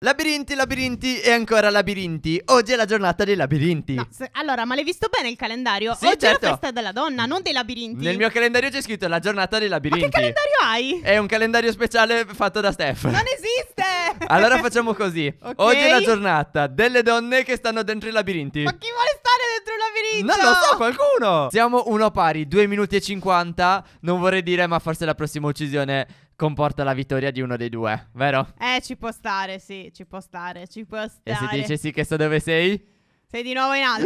Labirinti, labirinti e ancora labirinti. Oggi è la giornata dei labirinti. No, se- allora, ma l'hai visto bene il calendario? Sì, Oggi certo. è la certo. festa della donna, non dei labirinti. Nel mio calendario c'è scritto la giornata dei labirinti. Ma che calendario hai? È un calendario speciale fatto da Steph. Non esiste! Allora facciamo così. Ok. Oggi è la giornata delle donne che stanno dentro i labirinti. Ma chi vuole stare dentro i labirinti? Non lo so, qualcuno! Siamo uno pari, 2 minuti e 50. Non vorrei dire, ma forse la prossima uccisione comporta la vittoria di uno dei due, vero? Eh, ci può stare, sì, ci può stare, ci può stare. E se dicessi che so dove sei? Sei di nuovo in alto.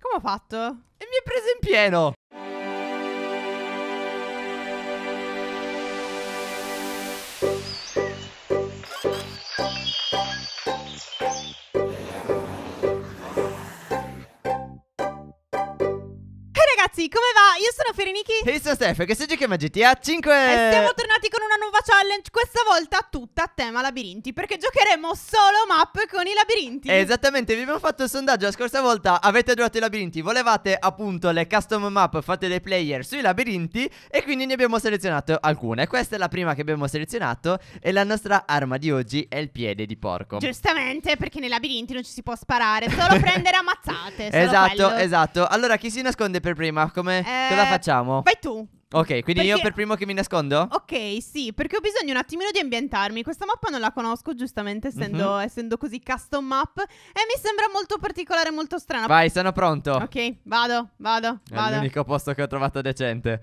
Come ho fatto? E mi hai preso in pieno. come va? Io sono Ferenichi E io sono Steph, che sei che ma GTA 5 E siamo tornati con una nuova challenge, questa volta tutta a tema labirinti Perché giocheremo solo map con i labirinti Esattamente, vi abbiamo fatto il sondaggio la scorsa volta Avete adorato i labirinti, volevate appunto le custom map fatte dai player sui labirinti E quindi ne abbiamo selezionato alcune Questa è la prima che abbiamo selezionato E la nostra arma di oggi è il piede di porco Giustamente, perché nei labirinti non ci si può sparare Solo prendere ammazzate solo Esatto, quello. esatto Allora chi si nasconde per prima? Come come... Eh, cosa facciamo? Vai tu. Ok, quindi perché... io per primo che mi nascondo? Ok, sì, perché ho bisogno un attimino di ambientarmi. Questa mappa non la conosco, giustamente, essendo, mm-hmm. essendo così custom map. E mi sembra molto particolare, molto strana. Vai, sono pronto. Ok, vado, vado, vado. È l'unico posto che ho trovato decente.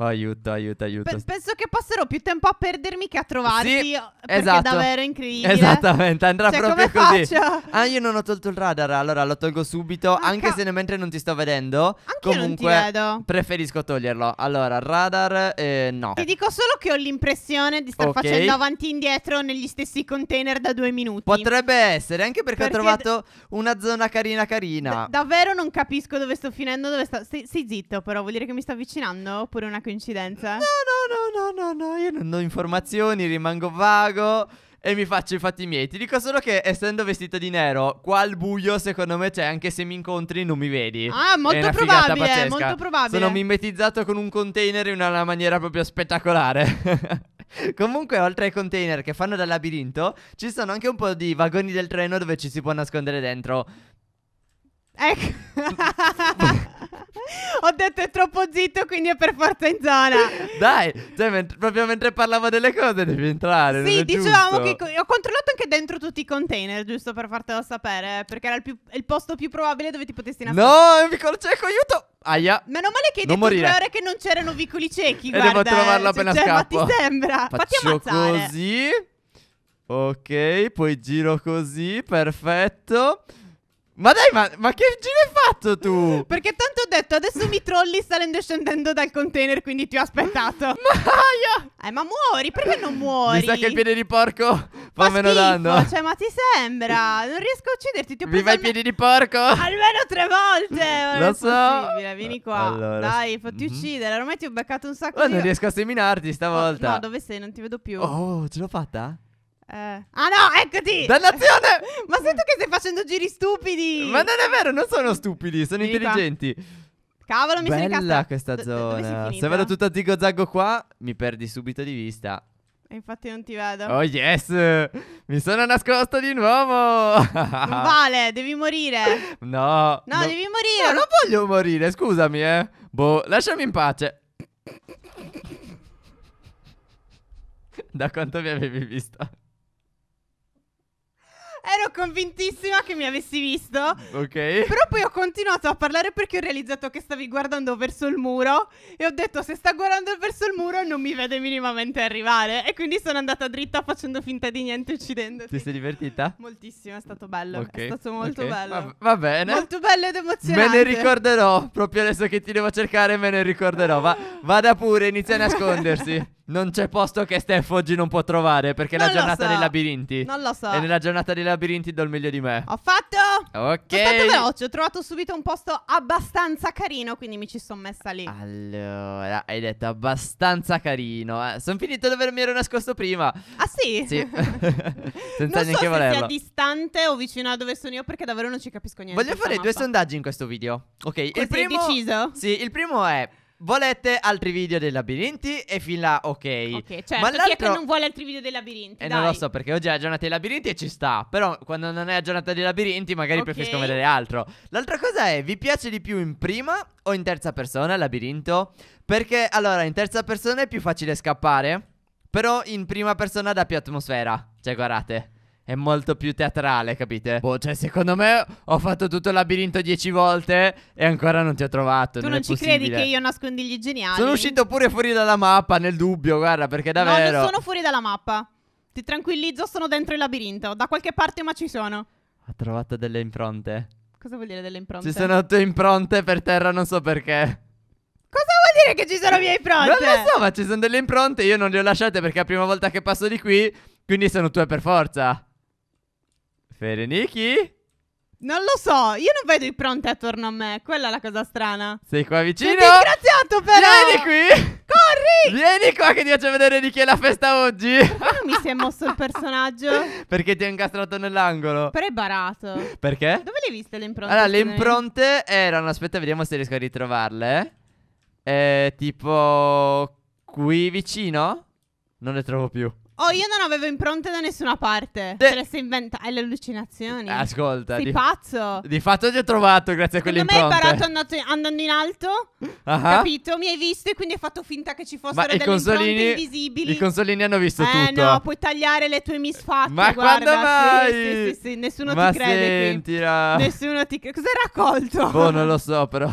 Aiuto, aiuto, aiuto. Pe- penso che passerò più tempo a perdermi che a trovarti. Sì, eh, esatto. è davvero incredibile. Esattamente, andrà cioè, proprio così. Faccio? Ah, io non ho tolto il radar, allora lo tolgo subito. Manca... Anche se ne, mentre non ti sto vedendo, Anche comunque non ti vedo. preferisco toglierlo. Allora, radar, eh, no. Ti dico solo che ho l'impressione di star okay. facendo avanti e indietro negli stessi container da due minuti. Potrebbe essere, anche perché, perché ho trovato una zona carina carina. D- davvero non capisco dove sto finendo, dove sto... Sei, sei zitto però, vuol dire che mi sto avvicinando oppure una cosa? coincidenza? No, no, no, no, no, no, io non ho informazioni, rimango vago e mi faccio i fatti miei. Ti dico solo che essendo vestita di nero, qua al buio secondo me c'è anche se mi incontri non mi vedi. Ah, molto probabile, molto probabile. Sono mimetizzato con un container in una maniera proprio spettacolare. Comunque, oltre ai container che fanno dal labirinto, ci sono anche un po' di vagoni del treno dove ci si può nascondere dentro. Ecco. detto è troppo zitto, quindi è per forza in zona. Dai, cioè, ment- proprio mentre parlavo delle cose devi entrare. Sì, dicevamo che ho controllato anche dentro tutti i container, giusto per fartelo sapere, perché era il, più- il posto più probabile dove ti potessi nascondere. No, un vicolo cieco, aiuto! Aia. Meno male che hai non detto morire. ore che non c'erano vicoli ciechi, guarda. e devo eh, trovarlo cioè, appena cioè, scappo. ma ti sembra? Faccio Fatti ammazzare. così. Ok, poi giro così, perfetto. Ma dai, ma, ma che giro hai fatto tu? Perché tanto ho detto, adesso mi trolli salendo e scendendo dal container, quindi ti ho aspettato. Maia! Eh, ma muori, perché non muori? Mi sa che il piede di porco fa, fa meno schifo, danno. Cioè, ma ti sembra? Non riesco a ucciderti, ti ho preso Viva alme- i piedi di porco! Almeno tre volte! Non Lo so. vieni qua. Allora. Dai, fatti mm-hmm. uccidere, ormai ti ho beccato un sacco oh, di... non riesco a seminarti stavolta. Oh, no, dove sei? Non ti vedo più. Oh, ce l'ho fatta? Eh. Ah no, eccoti! Dannazione! Ma sento che stai facendo giri stupidi! Ma non è vero, non sono stupidi, sono Vieni intelligenti. Cavolo, mi Bella sono ricasta... questa do zona. Se vado tutto a zigo zaggo qua, mi perdi subito di vista. E infatti non ti vedo. Oh yes! Mi sono nascosto di nuovo! non vale, devi morire. No. No, no. devi morire. No, non voglio morire, scusami, eh. Boh, lasciami in pace. da quanto mi avevi visto? Ero convintissima che mi avessi visto. Ok. Però poi ho continuato a parlare perché ho realizzato che stavi guardando verso il muro. E ho detto: se sta guardando verso il muro, non mi vede minimamente arrivare. E quindi sono andata dritta facendo finta di niente, uccidendoti. Ti sei divertita? Moltissimo, è stato bello. Okay. È stato molto okay. bello. Va-, va, bene. Molto bello ed emozionante. Me ne ricorderò. Proprio adesso che ti devo cercare, me ne ricorderò. Va- vada pure, inizia a nascondersi. Non c'è posto che Steph oggi non può trovare perché non è la giornata so. dei labirinti. Non lo so. E nella giornata dei labirinti do il meglio di me. Ho fatto! Ok. Sono stato veloce, ho trovato subito un posto abbastanza carino, quindi mi ci sono messa lì. Allora, hai detto abbastanza carino. Eh. Sono finito dove mi ero nascosto prima. Ah sì? Sì. Senza non neanche so volerlo. sia distante o vicino a dove sono io perché davvero non ci capisco niente. Voglio fare mappa. due sondaggi in questo video. Ok, Così il primo... deciso? Sì, il primo è... Volete altri video dei labirinti? E fin là, ok. Ok, certo, Ma chi è che non vuole altri video dei labirinti? Eh, non lo so, perché oggi è la giornata dei labirinti e ci sta. Però quando non è la giornata dei labirinti, magari okay. preferisco vedere altro. L'altra cosa è, vi piace di più in prima o in terza persona il labirinto? Perché allora, in terza persona è più facile scappare. Però in prima persona dà più atmosfera. Cioè, guardate è molto più teatrale, capite? Boh, cioè, secondo me ho fatto tutto il labirinto dieci volte e ancora non ti ho trovato. Tu non, non ci possibile. credi che io nascondi gli geniali? Sono uscito pure fuori dalla mappa, nel dubbio, guarda, perché davvero. No, non sono fuori dalla mappa. Ti tranquillizzo, sono dentro il labirinto. Da qualche parte, ma ci sono. Ho trovato delle impronte. Cosa vuol dire delle impronte? Ci sono tue impronte per terra, non so perché. Cosa vuol dire che ci sono mie impronte? Non lo so, ma ci sono delle impronte. Io non le ho lasciate perché è la prima volta che passo di qui. Quindi sono tue per forza. Fereniki? Non lo so, io non vedo i pronti attorno a me, quella è la cosa strana. Sei qua vicino? Sei disgraziato però! Vieni qui! Corri! Vieni qua che ti faccio vedere di chi è la festa oggi! Perché mi si è mosso il personaggio? Perché ti è incastrato nell'angolo. Però è barato. Perché? Dove le hai viste le impronte? Allora, le impronte erano, aspetta, vediamo se riesco a ritrovarle. Eh, tipo qui vicino? Non le trovo più. Oh, io non avevo impronte da nessuna parte. De- Te le sei inventate. Hai le allucinazioni. Ascolta. Sei di- pazzo. Di fatto ti ho trovato grazie a quelle Secondo impronte. me hai imparato andando in alto. Ah. Capito? Mi hai visto e quindi hai fatto finta che ci fossero Ma delle i consolini, impronte invisibili. I consolini hanno visto eh, tutto. Eh no, puoi tagliare le tue misfatte. Ma guarda, quando mai? Sì, sì, sì, sì. nessuno Ma ti crede sentila. qui. Nessuno ti crede. Cos'hai raccolto? Boh, non lo so però.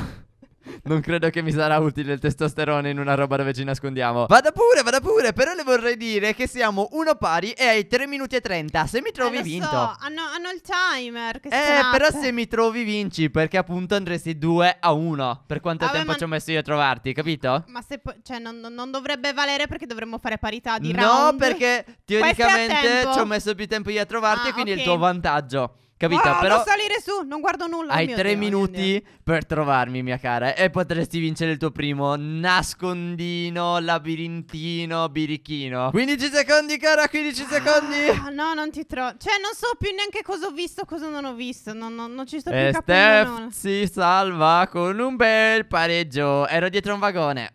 Non credo che mi sarà utile il testosterone in una roba dove ci nascondiamo. Vada pure, vada pure. Però le vorrei dire che siamo uno pari e hai 3 minuti e 30. Se mi trovi, eh, vinto. So. Hanno, hanno, il timer. eh, snap. però se mi trovi, vinci. Perché appunto andresti 2 a 1. Per quanto Vabbè, tempo ma... ci ho messo io a trovarti, capito? Ma se. Cioè, non, non, dovrebbe valere perché dovremmo fare parità di no, round. No, perché teoricamente ci ho messo più tempo io a trovarti. Ah, quindi okay. è il tuo vantaggio. Capito? Oh, Però... non salire su, non guardo nulla. Hai oh tre Dio, oh minuti Dio. per trovarmi, mia cara. E potresti vincere il tuo primo nascondino, labirintino, birichino. 15 secondi, cara, 15 ah, secondi. No, non ti trovo. Cioè, non so più neanche cosa ho visto, cosa non ho visto. Non, non, non ci sto più e capendo. Steph si salva con un bel pareggio. Ero dietro un vagone.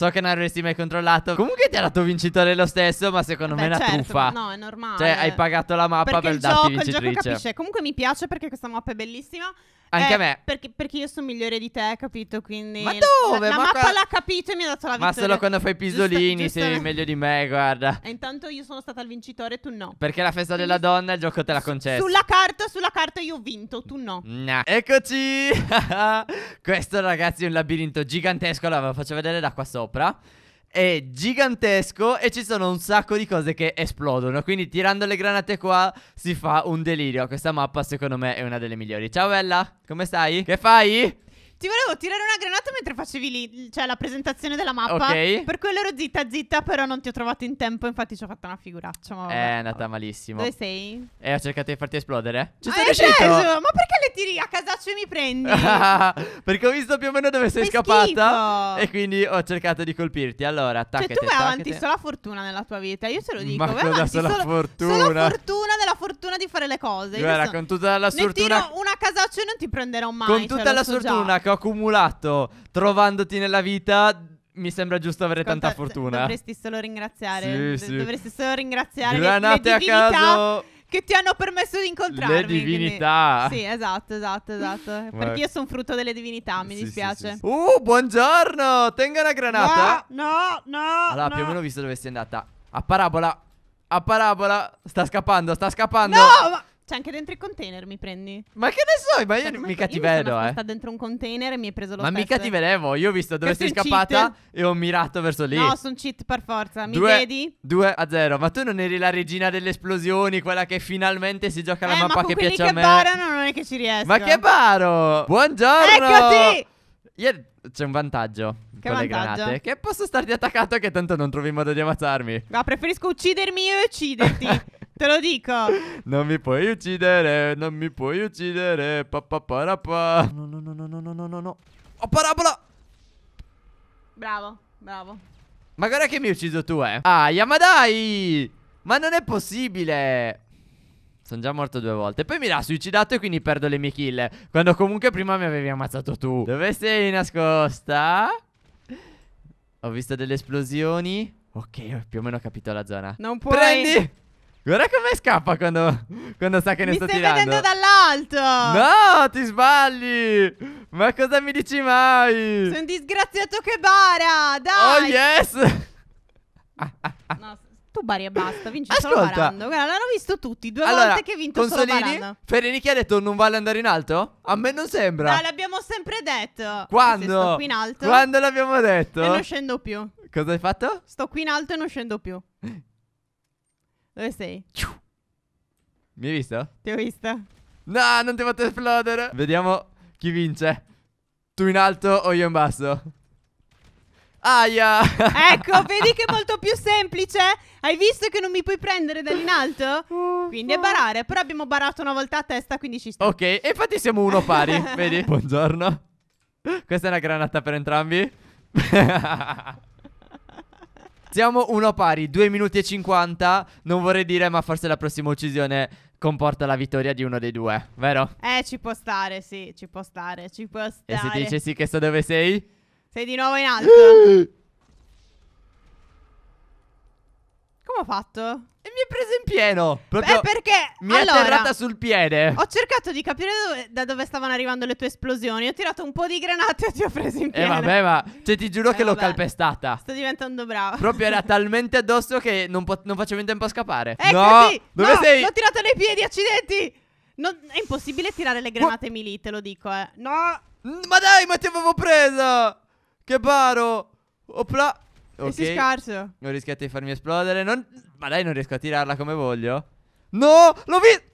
So che non avresti mai controllato. Comunque ti ha dato vincitore lo stesso, ma secondo Beh, me è una certo, truffa. No, è normale. Cioè, hai pagato la mappa perché per darti gioco, vincitrice. Il gioco capisce. Comunque mi piace perché questa mappa è bellissima. Anche eh, a me. Perché, perché, io sono migliore di te, capito? Quindi ma dove? La, la ma mappa qua... l'ha capito e mi ha dato la vittoria. Ma solo quando fai i pisolini giusto, sei meglio di me, guarda. E intanto io sono stata il vincitore e tu no. Perché la festa della donna il gioco te l'ha concesso. Sulla carta, sulla carta io ho vinto, tu no. Nah. Eccoci! Questo ragazzi è un labirinto gigantesco. Allora ve lo faccio vedere da qua sopra è gigantesco e ci sono un sacco di cose che esplodono. Quindi tirando le granate qua si fa un delirio. Questa mappa secondo me è una delle migliori. Ciao Bella, come stai? Che fai? Ti volevo tirare una granata mentre facevi lì, cioè la presentazione della mappa. Ok. Per quello ero zitta, zitta, però non ti ho trovato in tempo, infatti ci ho fatto una figuraccia. Ma vabbè, eh, è andata vabbè. malissimo. Dove sei? E ho cercato di farti esplodere. Ci ah, sono riuscito. Preso? Ma perché le tiri a casaccio e mi prendi? perché ho visto più o meno dove sei Fai scappata schifo. e quindi ho cercato di colpirti. Allora, attaccate. Cioè tu vai avanti attaccate. solo a fortuna nella tua vita, io te lo dico. Ma vai avanti solo fortuna. Solo fortuna della fortuna di fare le cose. Guarda, sono... con tutta la sfortuna. Ne tiro una casaccio e non ti prenderò mai. Con cioè, tutta la sfortuna ho accumulato trovandoti nella vita mi sembra giusto avere Conta, tanta fortuna. Dovresti solo ringraziare. Sì, sì. Dovresti solo ringraziare Granate le, le a caso che ti hanno permesso di incontrarmi. Le divinità. Quindi... Sì, esatto, esatto, esatto. Perché io sono frutto delle divinità, mi sì, dispiace. Sì, sì, uh, buongiorno! Tenga una granata. No, no, no. Allora, no. più o meno ho visto dove sei andata. A parabola. A parabola. Sta scappando, sta scappando. No, ma c'è cioè, anche dentro i container, mi prendi? Ma che ne so? Ma io cioè, mica ti vedo, eh. Sta dentro un container e mi hai preso lo Ma stesso. mica ti eh. vedevo. Io ho visto dove sei scappata e ho mirato verso lì. No, sono cheat per forza. Mi due, vedi? 2 a 0. Ma tu non eri la regina delle esplosioni, quella che finalmente si gioca la eh, mappa ma che piace a me. Ma che baro non è che ci riesco. Ma che baro! Buongiorno! Eccoti! Io c'è un vantaggio che con vantaggio? le granate. Che posso starti attaccato che tanto non trovi modo di ammazzarmi. Ma preferisco uccidermi io e ucciderti. Te lo dico. Non mi puoi uccidere, non mi puoi uccidere. Pa, pa, pa, No, no, no, no, no, no, no, no. Oh, parabola. Bravo, bravo. Ma guarda che mi hai ucciso tu, eh. Aia, ah, ma dai. Ma non è possibile. Sono già morto due volte. Poi mi l'ha suicidato e quindi perdo le mie kill. Quando comunque prima mi avevi ammazzato tu. Dove sei nascosta? Ho visto delle esplosioni. Ok, ho più o meno capito la zona. Non puoi. Prendi! Guarda come scappa quando, quando sa che ne mi sto tirando. Mi stai vedendo dall'alto. No, ti sbagli. Ma cosa mi dici mai? Sei un disgraziato che bara. Dai. Oh, yes. No, tu bari e basta, vinci Ascolta. solo barando. Guarda, l'hanno visto tutti, due allora, volte che hai vinto Consolini, solo barando. Ferrini ha detto non vale andare in alto? A me non sembra. No, l'abbiamo sempre detto. Quando? Sto qui in alto. Quando l'abbiamo detto? E non scendo più. Cosa hai fatto? Sto qui in alto e non scendo più. Dove sei? Mi hai visto? Ti ho visto. No, non ti ho fatto esplodere. Vediamo chi vince. Tu in alto o io in basso? Aia! Ecco, vedi che è molto più semplice? Hai visto che non mi puoi prendere alto? Quindi è barare, però abbiamo barato una volta a testa, quindi ci sta. Ok, e infatti siamo uno pari, vedi? Buongiorno. Questa è una granata per entrambi. Siamo uno pari, 2 minuti e 50. Non vorrei dire, ma forse la prossima uccisione comporta la vittoria di uno dei due, vero? Eh, ci può stare, sì, ci può stare, ci può stare. E se ti dicessi che so dove sei? Sei di nuovo in alto. Come ho fatto? E mi hai preso in pieno. Proprio Beh, perché mi allora, è atterrata sul piede. Ho cercato di capire dove, da dove stavano arrivando le tue esplosioni. Ho tirato un po' di granate e ti ho preso in eh, pieno. Eh, vabbè, ma cioè, ti giuro eh, che l'ho calpestata. Sto diventando bravo. Proprio era talmente addosso che non, po- non facevo in tempo a scappare. Eh, no, così. dove no, sei? L'ho tirato nei piedi, accidenti. Non, è impossibile tirare le granate ma... mili, te lo dico, eh. No. Mm, ma dai, ma ti avevo presa. Che paro. Opla. Ok. Sei scarso. Non rischiate di farmi esplodere. Non... Ma dai, non riesco a tirarla come voglio. No, l'ho visto.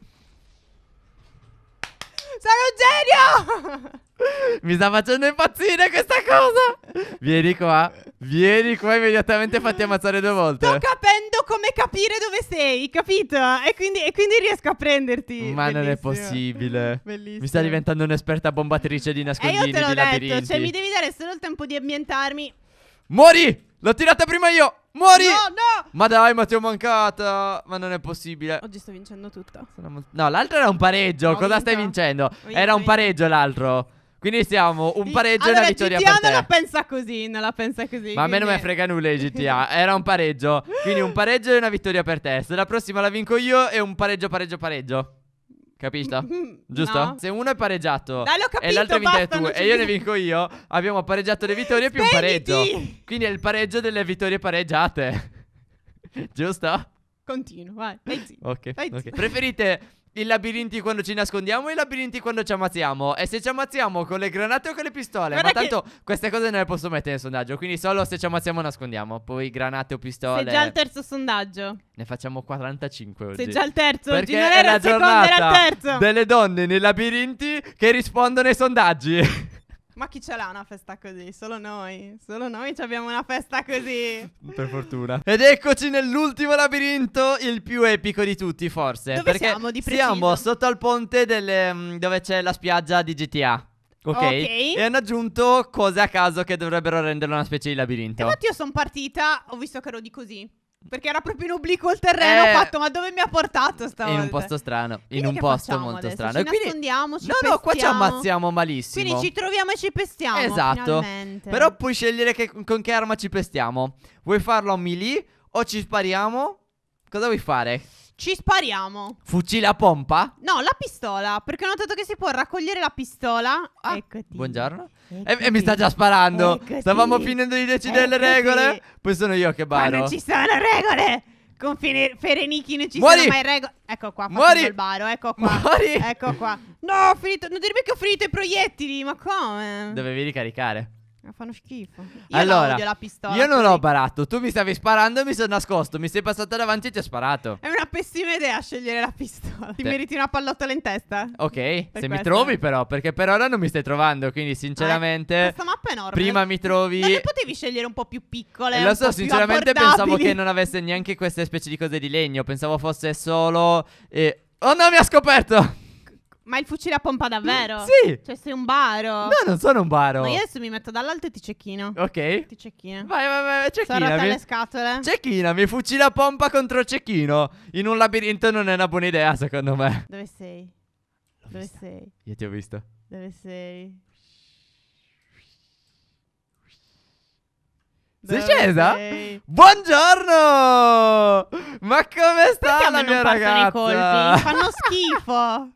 Sono un genio! Mi sta facendo impazzire questa cosa! Vieni qua, vieni qua immediatamente fatti ammazzare due volte. Sto capendo come capire dove sei, capito? E quindi, e quindi riesco a prenderti. Ma Bellissimo. non è possibile. Bellissimo. Mi sta diventando un'esperta bombatrice di nascondini, e io te l'ho di detto, labirinti. Cioè mi devi dare solo il tempo di ambientarmi. Mori. L'ho tirata prima io. Muori! No, no! Ma dai, ma ti ho mancata. Ma non è possibile. Oggi sto vincendo tutto. No, l'altro era un pareggio. No, Cosa vinto. stai vincendo? Vinto, era un pareggio l'altro. Quindi siamo un pareggio allora, e una vittoria GTA per te. non la pensa così, non la pensa così. Ma a me non me frega nulla di GTA. Era un pareggio. Quindi un pareggio e una vittoria per te. Se la prossima la vinco io è un pareggio, pareggio, pareggio. Capita? Giusto? No. Se uno è pareggiato Dai, capito, e l'altro vince tu e io ne vinco io, abbiamo pareggiato le vittorie più un pareggio. Quindi è il pareggio delle vittorie pareggiate. Giusto? Continuo, vai. Dai, sì. Ok. Dai, okay. Preferite i labirinti quando ci nascondiamo e i labirinti quando ci ammazziamo. E se ci ammazziamo con le granate o con le pistole? Guarda Ma tanto che... queste cose non le posso mettere nel sondaggio. Quindi solo se ci ammazziamo nascondiamo. Poi granate o pistole. Sei già il terzo sondaggio. Ne facciamo 45 oggi. Sei già il terzo. Perché oggi non era il secondo, era il terzo. Delle donne nei labirinti che rispondono ai sondaggi. Ma chi ce l'ha una festa così? Solo noi. Solo noi ci abbiamo una festa così. per fortuna. Ed eccoci nell'ultimo labirinto, il più epico di tutti, forse. Dove perché siamo di preciso? Siamo sotto al ponte delle, mm, dove c'è la spiaggia di GTA. Okay. ok. E hanno aggiunto cose a caso che dovrebbero renderlo una specie di labirinto. Infatti io sono partita, ho visto che ero di così. Perché era proprio in obliquo il terreno. Eh, ho fatto, ma dove mi ha portato stavolta? In un posto strano. Quindi in un posto molto adesso? strano. Ci e quindi... nascondiamo, ci No, pestiamo. no, qua ci ammazziamo malissimo. Quindi ci troviamo e ci pestiamo. Esatto. Finalmente. Però puoi scegliere che, con che arma ci pestiamo. Vuoi farlo a melee o ci spariamo? Cosa vuoi fare? Ci spariamo. Fucile a pompa? No, la pistola. Perché ho notato che si può raccogliere la pistola. Ah, Eccoti. Buongiorno. E, e, mi sta già sparando. Eccoti. Stavamo finendo di decidere Eccoti. le regole. Poi sono io che baro. Ma non ci sono regole. Con Ferenichi non ci Muori. sono mai regole. Ecco qua. Muori. Il baro. Ecco qua. Muori. Ecco qua. No, ho finito. Non dirmi che ho finito i proiettili. Ma come? Dovevi ricaricare. Ma fanno schifo. Io allora, la pistola. Io non l'ho barato. Tu mi stavi sparando e mi sono nascosto. Mi sei passato davanti e ti ho sparato. E pessima idea scegliere la pistola. Ti Te- meriti una pallottola in testa. Ok, se Per mi trovi però, perché per ora non mi stai trovando, quindi eh, sinceramente... Questa mappa è enorme. Prima mi trovi... Non le potevi scegliere un po' più piccole? Eh, lo so, sinceramente pensavo che non avesse neanche queste specie di cose di legno, pensavo fosse solo... eh, Oh no, mi ha scoperto! Ma il fucile a pompa davvero? Sì. Cioè sei un baro. No, non sono un baro. Ma io adesso mi metto dall'alto e ti cecchino. Ok. Ti cecchino. Vai, vai, vai, cecchinami. Sono rotte le scatole. Cecchinami, fucile a pompa contro cecchino. In un labirinto non è una buona idea, secondo me. Dove sei? L'ho Dove vista. sei? Io ti ho visto. Dove sei? Sei scesa? Sei? Buongiorno! Ma come stai? Perché a me non partono i colpi? Fanno schifo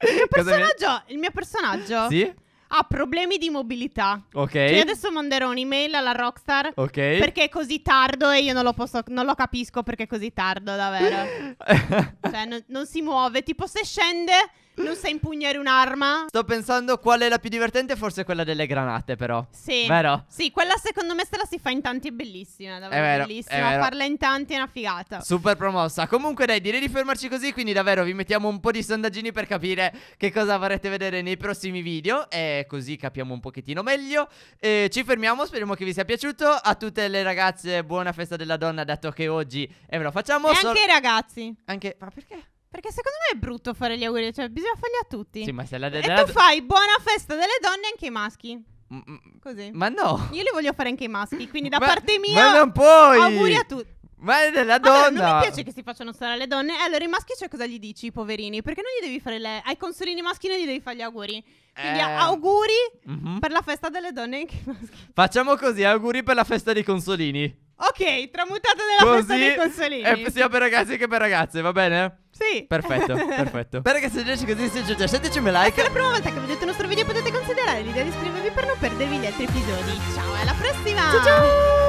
Il mio personaggio, il mio personaggio Sì? ha problemi di mobilità. Ok. Cioè adesso manderò un'email alla Rockstar. Ok. Perché è così tardo e io non lo, posso, non lo capisco perché è così tardo, davvero. cioè, non, non si muove. Tipo, se scende non sai impugnare un'arma? Sto pensando qual è la più divertente, forse quella delle granate, però. Sì. Vero? Sì, quella secondo me se la si fa in tanti è bellissima. Davvero è vero, bellissima. È vero. Farla in tanti è una figata. Super promossa. Comunque, dai, direi di fermarci così. Quindi, davvero, vi mettiamo un po' di sondaggini per capire che cosa vorrete vedere nei prossimi video. E così capiamo un pochettino meglio. E ci fermiamo. Speriamo che vi sia piaciuto. A tutte le ragazze, buona festa della donna, dato che oggi e ve lo facciamo. E anche i ragazzi. Anche. Ma perché? Perché secondo me è brutto fare gli auguri, cioè bisogna farli a tutti. Sì, ma se la, la, la... E tu fai buona festa delle donne anche ai maschi. M- mm, mm. Così. Ma no. Io li voglio fare anche ai maschi, quindi da ma, parte mia... Ma non puoi! Auguri a tutti. Ma è della donna. Allora, non mi piace che si facciano stare le donne. E allora i maschi, cioè, cosa gli dici, poverini? Perché non gli devi fare le. Ai consolini maschi non gli devi fare gli auguri. Quindi eh... auguri mm-hmm. per la festa delle donne anche ai maschi. Facciamo così: auguri per la festa dei consolini. Ok, tramutata della così festa dei consolini. sia per ragazzi che per ragazze, va bene? Sì. Perfetto, perfetto. Spero che se già così se già scettecimi like. Se è la prima volta che vedete il nostro video potete considerare l'idea di iscrivervi per non perdervi gli altri episodi. Ciao, alla prossima. Ciao ciao.